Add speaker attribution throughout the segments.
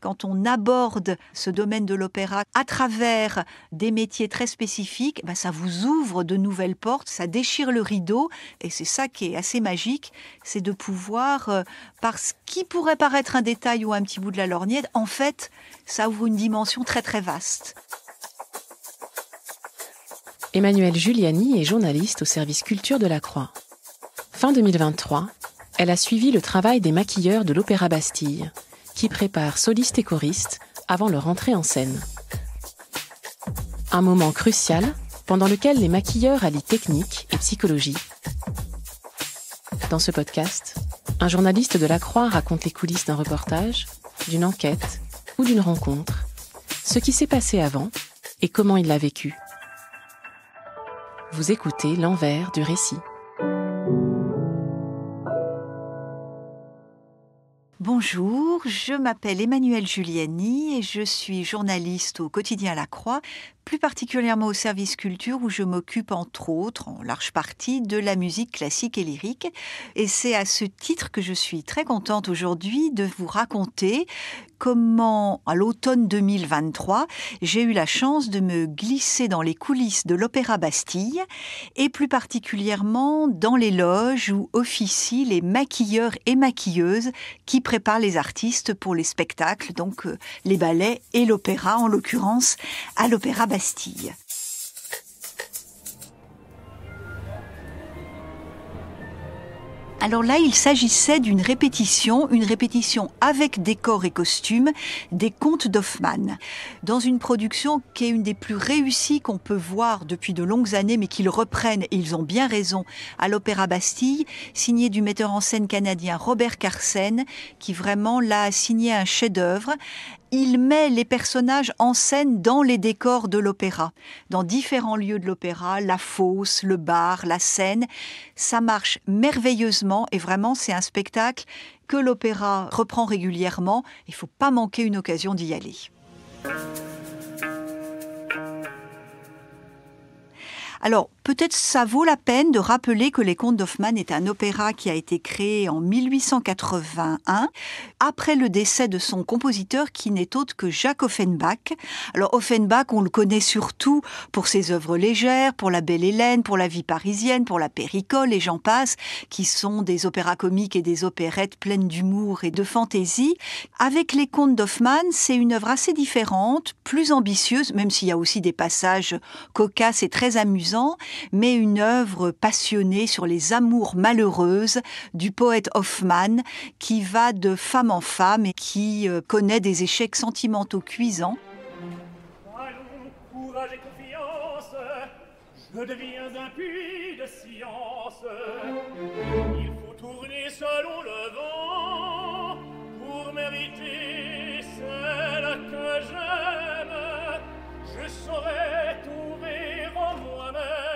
Speaker 1: quand on aborde ce domaine de l'opéra à travers des métiers très spécifiques, ben, ça vous ouvre de nouvelles portes, ça déchire le rideau, et c'est ça qui est assez magique, c'est de pouvoir, euh, par ce qui pourrait paraître un détail ou un petit bout de la lorgnette, en fait, ça ouvre une dimension très très vaste.
Speaker 2: Emmanuelle Giuliani est journaliste au service culture de la Croix. Fin 2023, elle a suivi le travail des maquilleurs de l'Opéra Bastille qui prépare solistes et choristes avant leur entrée en scène. Un moment crucial pendant lequel les maquilleurs allient technique et psychologie. Dans ce podcast, un journaliste de la Croix raconte les coulisses d'un reportage, d'une enquête ou d'une rencontre, ce qui s'est passé avant et comment il l'a vécu. Vous écoutez l'envers du récit.
Speaker 1: Bonjour, je m'appelle Emmanuelle Giuliani et je suis journaliste au quotidien La Croix, plus particulièrement au service culture où je m'occupe entre autres, en large partie, de la musique classique et lyrique. Et c'est à ce titre que je suis très contente aujourd'hui de vous raconter comment, à l'automne 2023, j'ai eu la chance de me glisser dans les coulisses de l'Opéra Bastille et plus particulièrement dans les loges où officient les maquilleurs et maquilleuses qui préparent les artistes pour les spectacles, donc euh, les ballets et l'opéra en l'occurrence à l'Opéra Bastille. Alors là, il s'agissait d'une répétition, une répétition avec décor et costumes des contes d'Hoffmann, dans une production qui est une des plus réussies qu'on peut voir depuis de longues années, mais qu'ils reprennent, et ils ont bien raison, à l'Opéra Bastille, signée du metteur en scène canadien Robert Carsen, qui vraiment l'a signé un chef-d'œuvre il met les personnages en scène dans les décors de l'opéra, dans différents lieux de l'opéra, la fosse, le bar, la scène. Ça marche merveilleusement et vraiment c'est un spectacle que l'opéra reprend régulièrement. Il faut pas manquer une occasion d'y aller. Alors, peut-être ça vaut la peine de rappeler que Les Contes d'Hoffmann est un opéra qui a été créé en 1881, après le décès de son compositeur qui n'est autre que Jacques Offenbach. Alors Offenbach, on le connaît surtout pour ses œuvres légères, pour La Belle Hélène, pour La Vie parisienne, pour La Péricole et j'en passe, qui sont des opéras comiques et des opérettes pleines d'humour et de fantaisie. Avec Les Contes d'Hoffmann, c'est une œuvre assez différente, plus ambitieuse, même s'il y a aussi des passages cocasses et très amusants mais une œuvre passionnée sur les amours malheureuses du poète Hoffmann qui va de femme en femme et qui euh, connaît des échecs sentimentaux cuisants.
Speaker 2: courage et confiance, je deviens un puits de science. Il faut tourner selon le vent pour mériter celle que j'aime. Je saurai trouver en moi-même.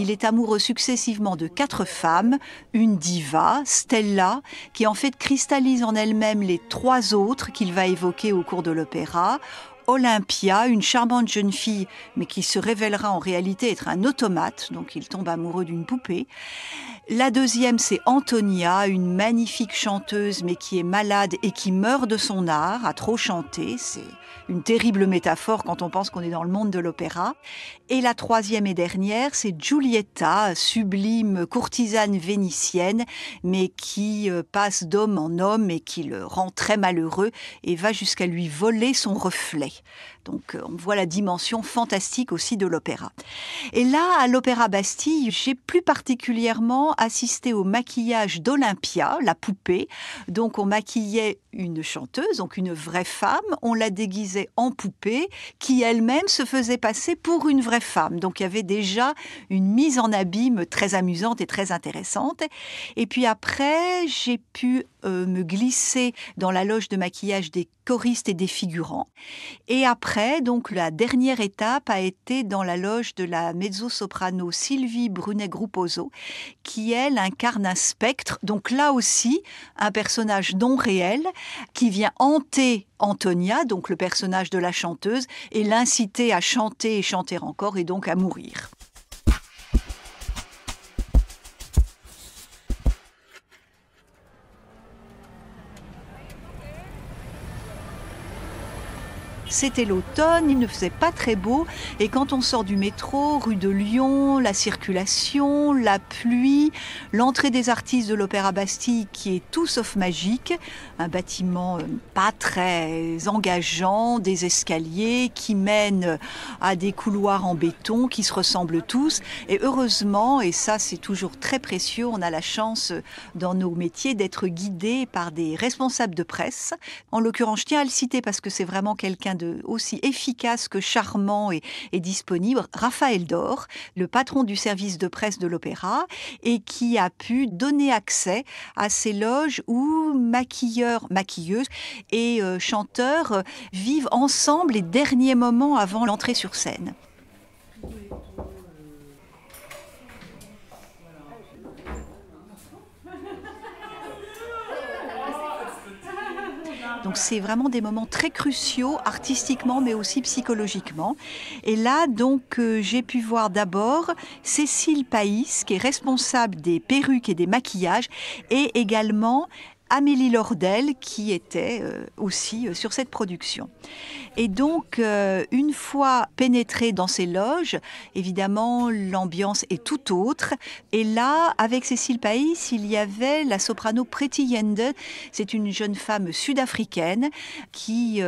Speaker 1: Il est amoureux successivement de quatre femmes, une diva, Stella, qui en fait cristallise en elle-même les trois autres qu'il va évoquer au cours de l'opéra, Olympia, une charmante jeune fille, mais qui se révélera en réalité être un automate, donc il tombe amoureux d'une poupée, la deuxième, c'est Antonia, une magnifique chanteuse, mais qui est malade et qui meurt de son art, à trop chanter. C'est une terrible métaphore quand on pense qu'on est dans le monde de l'opéra. Et la troisième et dernière, c'est Giulietta, sublime courtisane vénitienne, mais qui euh, passe d'homme en homme et qui le rend très malheureux et va jusqu'à lui voler son reflet. Donc euh, on voit la dimension fantastique aussi de l'opéra. Et là, à l'Opéra Bastille, j'ai plus particulièrement assister au maquillage d'Olympia, la poupée. Donc on maquillait une chanteuse, donc une vraie femme, on la déguisait en poupée, qui elle-même se faisait passer pour une vraie femme. Donc il y avait déjà une mise en abîme très amusante et très intéressante. Et puis après, j'ai pu euh, me glisser dans la loge de maquillage des choristes et des figurants. Et après, donc la dernière étape a été dans la loge de la mezzo-soprano Sylvie Brunet-Gruposo, qui elle incarne un spectre, donc là aussi un personnage non réel qui vient hanter Antonia, donc le personnage de la chanteuse, et l'inciter à chanter et chanter encore et donc à mourir. C'était l'automne, il ne faisait pas très beau et quand on sort du métro, rue de Lyon, la circulation, la pluie, l'entrée des artistes de l'Opéra Bastille qui est tout sauf magique, un bâtiment euh, pas très engageant, des escaliers qui mènent à des couloirs en béton qui se ressemblent tous et heureusement, et ça c'est toujours très précieux, on a la chance euh, dans nos métiers d'être guidés par des responsables de presse. En l'occurrence, je tiens à le citer parce que c'est vraiment quelqu'un aussi efficace que charmant et, disponible, Raphaël Dor, le patron du service de presse de l'opéra, et qui a pu donner accès à ces loges où maquilleurs, maquilleuses et euh, chanteurs euh, vivent ensemble les derniers moments avant l'entrée sur scène. Donc c'est vraiment des moments très cruciaux artistiquement mais aussi psychologiquement. Et là donc euh, j'ai pu voir d'abord Cécile Païs qui est responsable des perruques et des maquillages et également Amélie Lordel qui était euh, aussi euh, sur cette production. Et donc, euh, une fois pénétrée dans ces loges, évidemment, l'ambiance est tout autre. Et là, avec Cécile Païs, il y avait la soprano Pretty Yende. C'est une jeune femme sud-africaine qui,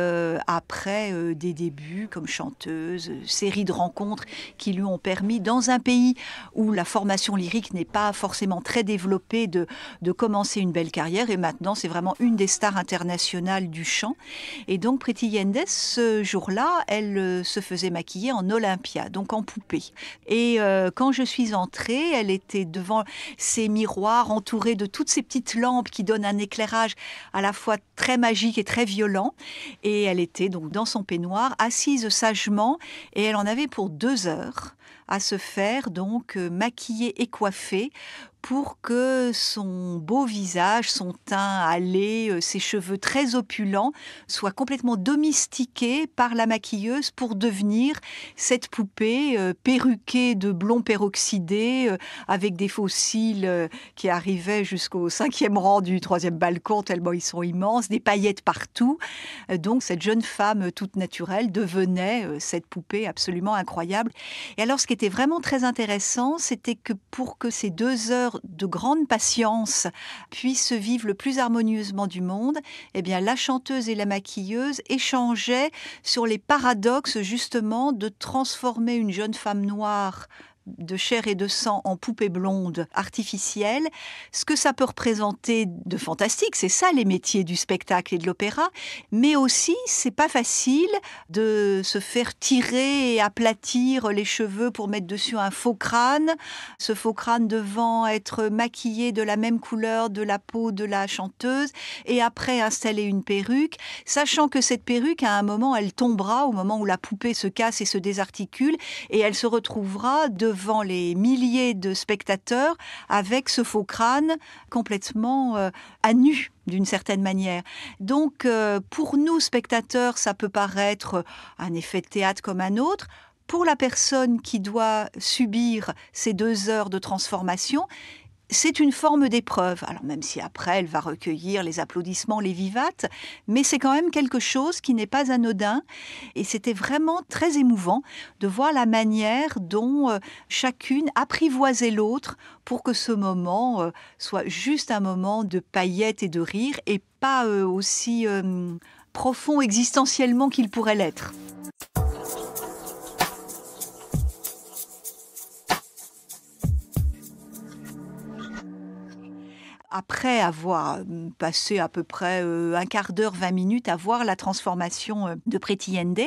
Speaker 1: après des débuts comme chanteuse, série de rencontres qui lui ont permis, dans un pays où la formation lyrique n'est pas forcément très développée, de, de commencer une belle carrière. Et maintenant, c'est vraiment une des stars internationales du chant. Et donc Pretty Yendes, ce jour-là, elle euh, se faisait maquiller en Olympia, donc en poupée. Et euh, quand je suis entrée, elle était devant ces miroirs, entourée de toutes ces petites lampes qui donnent un éclairage à la fois très magique et très violent. Et elle était donc dans son peignoir, assise sagement, et elle en avait pour deux heures à se faire donc euh, maquiller et coiffer pour que son beau visage, son teint hâlé, euh, ses cheveux très opulents soient complètement domestiqués par la maquilleuse pour devenir cette poupée euh, perruquée de blond peroxydé euh, avec des fossiles qui arrivaient jusqu'au cinquième rang du troisième balcon tellement ils sont immenses, des paillettes partout. donc cette jeune femme toute naturelle devenait cette poupée absolument incroyable. Et alors ce qui était vraiment très intéressant, c'était que pour que ces deux heures de grande patience puisse vivre le plus harmonieusement du monde, eh bien la chanteuse et la maquilleuse échangeaient sur les paradoxes justement de transformer une jeune femme noire de chair et de sang en poupée blonde artificielle, ce que ça peut représenter de fantastique, c'est ça les métiers du spectacle et de l'opéra, mais aussi c'est pas facile de se faire tirer et aplatir les cheveux pour mettre dessus un faux crâne, ce faux crâne devant être maquillé de la même couleur de la peau de la chanteuse et après installer une perruque, sachant que cette perruque à un moment elle tombera au moment où la poupée se casse et se désarticule et elle se retrouvera de devant les milliers de spectateurs avec ce faux crâne complètement euh, à nu d'une certaine manière. Donc euh, pour nous spectateurs, ça peut paraître un effet de théâtre comme un autre. Pour la personne qui doit subir ces deux heures de transformation, c'est une forme d'épreuve. Alors même si après elle va recueillir les applaudissements, les vivates, mais c'est quand même quelque chose qui n'est pas anodin. Et c'était vraiment très émouvant de voir la manière dont euh, chacune apprivoisait l'autre pour que ce moment euh, soit juste un moment de paillettes et de rire et pas euh, aussi profond existentiellement qu'il pourrait l'être. après avoir hum, passé à peu près euh, un quart d'heure, 20 minutes à voir la transformation euh, de Prétiende,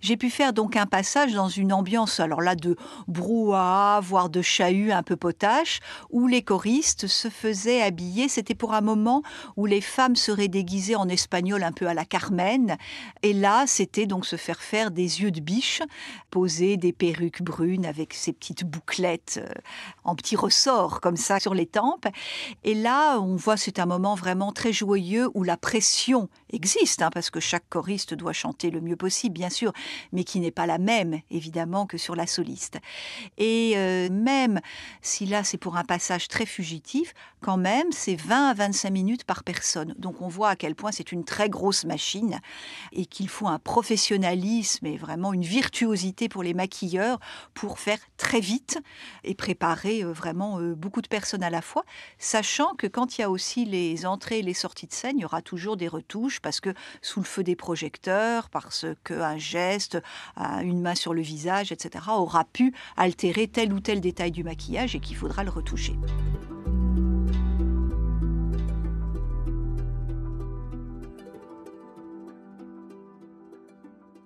Speaker 1: j'ai pu faire donc un passage dans une ambiance, alors là, de brouhaha, voire de chahut un peu potache, où les choristes se faisaient habiller. C'était pour un moment où les femmes seraient déguisées en espagnol un peu à la Carmen. Et là, c'était donc se faire faire des yeux de biche, poser des perruques brunes avec ces petites bouclettes euh, en petits ressorts comme ça sur les tempes. Et là, on voit c'est un moment vraiment très joyeux où la pression existe, hein, parce que chaque choriste doit chanter le mieux possible, bien sûr, mais qui n'est pas la même, évidemment, que sur la soliste. Et euh, même si là, c'est pour un passage très fugitif, quand même, c'est 20 à 25 minutes par personne. Donc on voit à quel point c'est une très grosse machine et qu'il faut un professionnalisme et vraiment une virtuosité pour les maquilleurs pour faire très vite et préparer euh, vraiment euh, beaucoup de personnes à la fois, sachant que quand il y a aussi les entrées et les sorties de scène, il y aura toujours des retouches parce que sous le feu des projecteurs, parce qu'un geste, une main sur le visage, etc., aura pu altérer tel ou tel détail du maquillage et qu'il faudra le retoucher.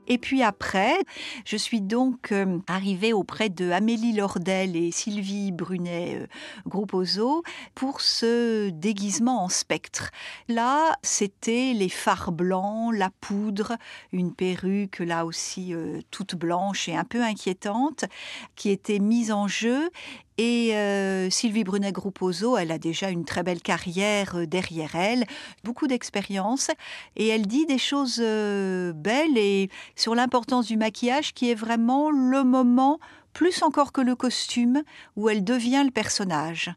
Speaker 1: Et puis après, je suis donc euh, arrivée auprès de Amélie Lordel et Sylvie brunet euh, Groupozo pour ce déguisement en spectre. Là, c'était les fards blancs, la poudre, une perruque là aussi euh, toute blanche et un peu inquiétante qui était mise en jeu et euh, Sylvie Brunet-Grouposo, elle a déjà une très belle carrière euh, derrière elle, beaucoup d'expérience, et elle dit des choses euh, belles et sur l'importance du maquillage qui est vraiment le moment plus encore que le costume, où elle devient le personnage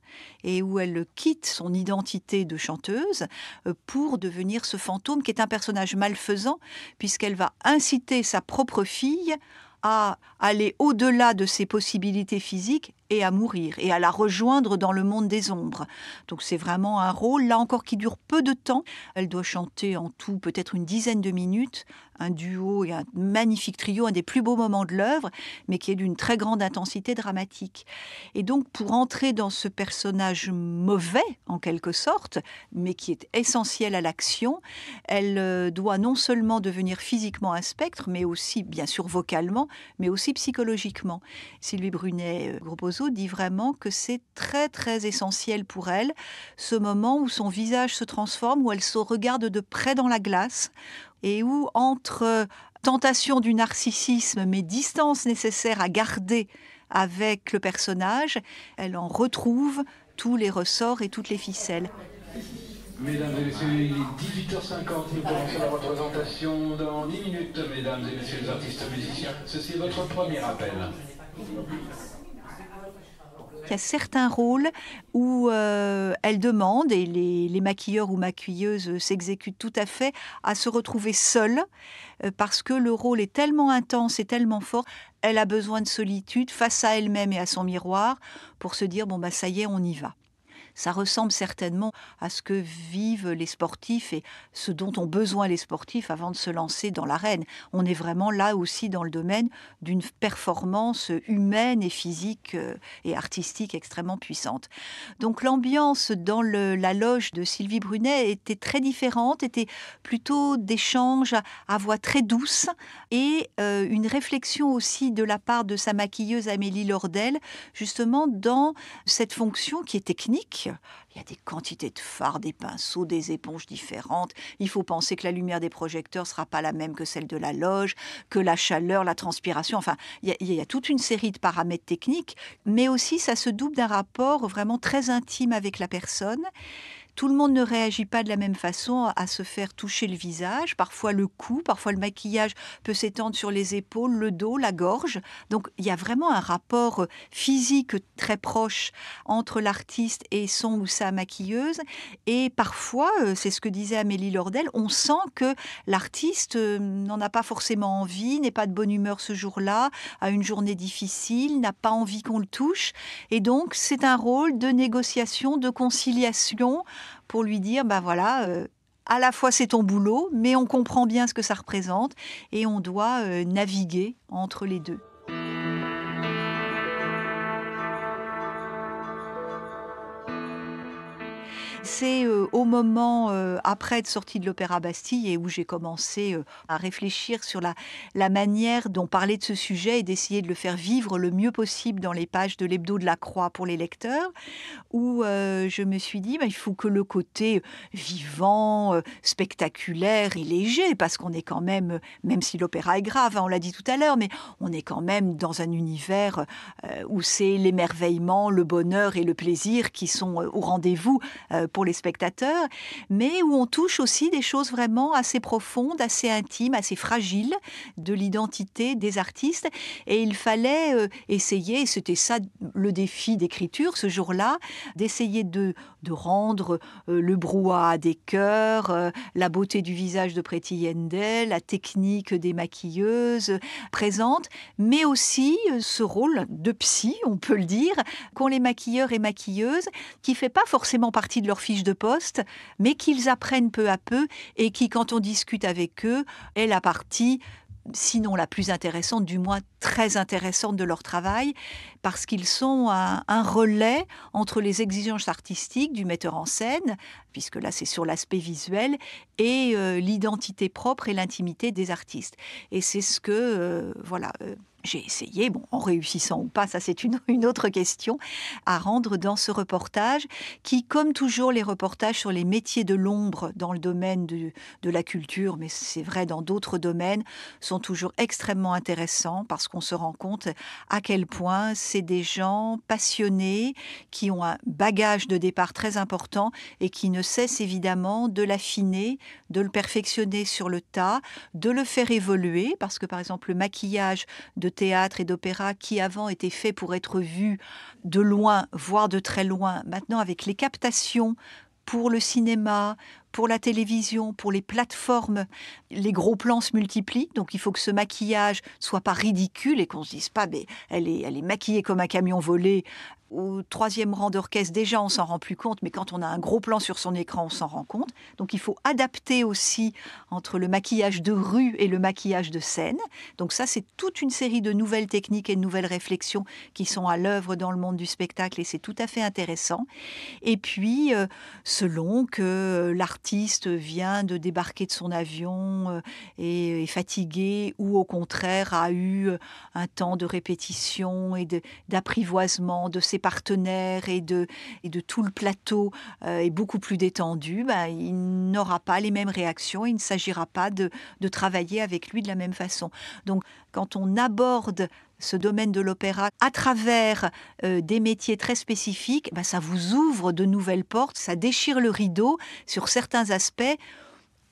Speaker 1: et où elle quitte son identité de chanteuse pour devenir ce fantôme qui est un personnage malfaisant, puisqu'elle va inciter sa propre fille à aller au-delà de ses possibilités physiques et à mourir et à la rejoindre dans le monde des ombres. Donc c'est vraiment un rôle, là encore, qui dure peu de temps. Elle doit chanter en tout peut-être une dizaine de minutes un duo et un magnifique trio, un des plus beaux moments de l'œuvre, mais qui est d'une très grande intensité dramatique. Et donc, pour entrer dans ce personnage mauvais, en quelque sorte, mais qui est essentiel à l'action, elle euh, doit non seulement devenir physiquement un spectre, mais aussi, bien sûr, vocalement, mais aussi psychologiquement. Sylvie Brunet-Groposo euh, dit vraiment que c'est très, très essentiel pour elle, ce moment où son visage se transforme, où elle se regarde de près dans la glace, et où entre euh, tentation du narcissisme mais distance nécessaire à garder avec le personnage, elle en retrouve tous les ressorts et toutes les ficelles. Mesdames et messieurs, il est 18h50, nous commençons la représentation dans 10 minutes, mesdames et messieurs les artistes musiciens. Ceci est votre premier appel y a certains rôles où euh, elle demande, et les, maquilleurs ou maquilleuses s'exécutent tout à fait, à se retrouver seule euh, parce que le rôle est tellement intense et tellement fort, elle a besoin de solitude face à elle-même et à son miroir pour se dire, bon, bah ça y est, on y va ça ressemble certainement à ce que vivent les sportifs et ce dont ont besoin les sportifs avant de se lancer dans l'arène. On est vraiment là aussi dans le domaine d'une performance humaine et physique euh, et artistique extrêmement puissante. Donc l'ambiance dans la loge de Sylvie Brunet était très différente, était plutôt d'échanges à, à, voix très douce et euh, une réflexion aussi de la part de sa maquilleuse Amélie Lordel, justement dans cette fonction qui est technique, il y a des quantités de phares, des pinceaux, des éponges différentes. Il faut penser que la lumière des projecteurs ne sera pas la même que celle de la loge, que la chaleur, la transpiration. Enfin, il y, a, il y a toute une série de paramètres techniques, mais aussi ça se double d'un rapport vraiment très intime avec la personne. Tout le monde ne réagit pas de la même façon à se faire toucher le visage, parfois le cou, parfois le maquillage peut s'étendre sur les épaules, le dos, la gorge. Donc il y a vraiment un rapport euh, physique très proche entre l'artiste et son ou sa maquilleuse. Et parfois, euh, c'est ce que disait Amélie Lordel, on sent que l'artiste euh, n'en a pas forcément envie, n'est pas de bonne humeur ce jour-là, a une journée difficile, n'a pas envie qu'on le touche. Et donc, c'est un rôle de négociation, de conciliation pour lui dire, bah voilà, euh, à la fois c'est ton boulot, mais on comprend bien ce que ça représente et on doit euh, naviguer entre les deux. C'est euh, au moment euh, après être sortie de l'Opéra Bastille et où j'ai commencé euh, à réfléchir sur la, manière dont parler de ce sujet et d'essayer de le faire vivre le mieux possible dans les pages de l'hebdo de la Croix pour les lecteurs, où je me suis dit, bah, il faut que le côté vivant, spectaculaire et léger, parce qu'on est quand même, même si l'opéra est grave, hein, on l'a dit tout à l'heure, mais on est quand même dans un univers où c'est l'émerveillement, le bonheur et le plaisir qui sont au rendez-vous pour les spectateurs, mais où on touche aussi des choses vraiment assez profondes, assez intimes, assez fragiles de l'identité des artistes. Et il fallait euh, essayer, c'était ça le défi d'écriture ce jour-là, d'essayer de de rendre euh, le brouhaha des cœurs, euh, la beauté du visage de Pretty Yendel, la technique des maquilleuses présentes, mais aussi euh, ce rôle de psy, on peut le dire, qu'ont les maquilleurs et maquilleuses, qui fait pas forcément partie de leur fiche de poste, mais qu'ils apprennent peu à peu et qui, quand on discute avec eux, est la partie sinon la plus intéressante, du moins très intéressante de leur travail, parce qu'ils sont un, relais entre les exigences artistiques du metteur en scène, puisque là c'est sur l'aspect visuel, et euh, l'identité propre et l'intimité des artistes. Et c'est ce que, euh, voilà. Euh, j'ai essayé, bon, en réussissant ou pas, ça c'est une, une, autre question, à rendre dans ce reportage qui, comme toujours les reportages sur les métiers de l'ombre dans le domaine de, de la culture, mais c'est vrai dans d'autres domaines, sont toujours extrêmement intéressants parce qu'on se rend compte à quel point c'est des gens passionnés qui ont un bagage de départ très important et qui ne cessent évidemment de l'affiner, de le perfectionner sur le tas, de le faire évoluer parce que par exemple le maquillage de théâtre et d'opéra qui avant étaient faits pour être vus de loin, voire de très loin, maintenant avec les captations pour le cinéma, pour la télévision, pour les plateformes, les gros plans se multiplient, donc il faut que ce maquillage soit pas ridicule et qu'on se dise pas, mais elle est, elle est maquillée comme un camion volé, au troisième rang d'orchestre, déjà on s'en rend plus compte, mais quand on a un gros plan sur son écran, on s'en rend compte. Donc il faut adapter aussi entre le maquillage de rue et le maquillage de scène. Donc ça, c'est toute une série de nouvelles techniques et de nouvelles réflexions qui sont à l'œuvre dans le monde du spectacle et c'est tout à fait intéressant. Et puis, euh, selon que l'artiste vient de débarquer de son avion euh, et est fatigué ou au contraire a eu un temps de répétition et d'apprivoisement de, de ses partenaires et de, tout le plateau euh, est beaucoup plus détendu, bah, il n'aura pas les mêmes réactions, il ne s'agira pas de, travailler avec lui de la même façon. Donc quand on aborde ce domaine de l'opéra à travers euh, des métiers très spécifiques, bah, ça vous ouvre de nouvelles portes, ça déchire le rideau sur certains aspects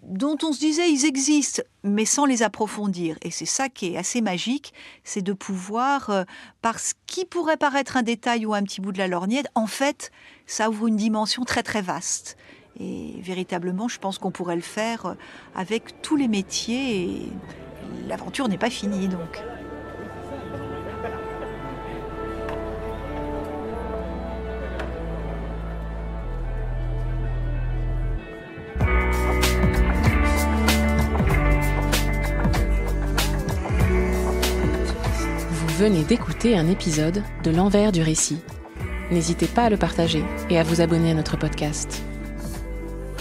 Speaker 1: dont on se disait ils existent, mais sans les approfondir. Et c'est ça qui est assez magique, c'est de pouvoir, euh, par ce qui pourrait paraître un détail ou un petit bout de la lorgnette, en fait, ça ouvre une dimension très très vaste. Et véritablement, je pense qu'on pourrait le faire euh, avec tous les métiers et l'aventure n'est pas finie donc.
Speaker 2: venez d'écouter un épisode de L'envers du récit. N'hésitez pas à le partager et à vous abonner à notre podcast.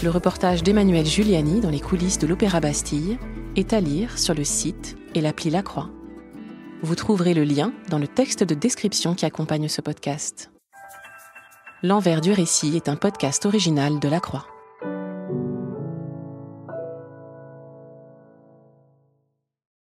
Speaker 2: Le reportage d'Emmanuel Giuliani dans les coulisses de l'Opéra Bastille est à lire sur le site et l'appli La Croix. Vous trouverez le lien dans le texte de description qui accompagne ce podcast. L'envers du récit est un podcast original de La Croix.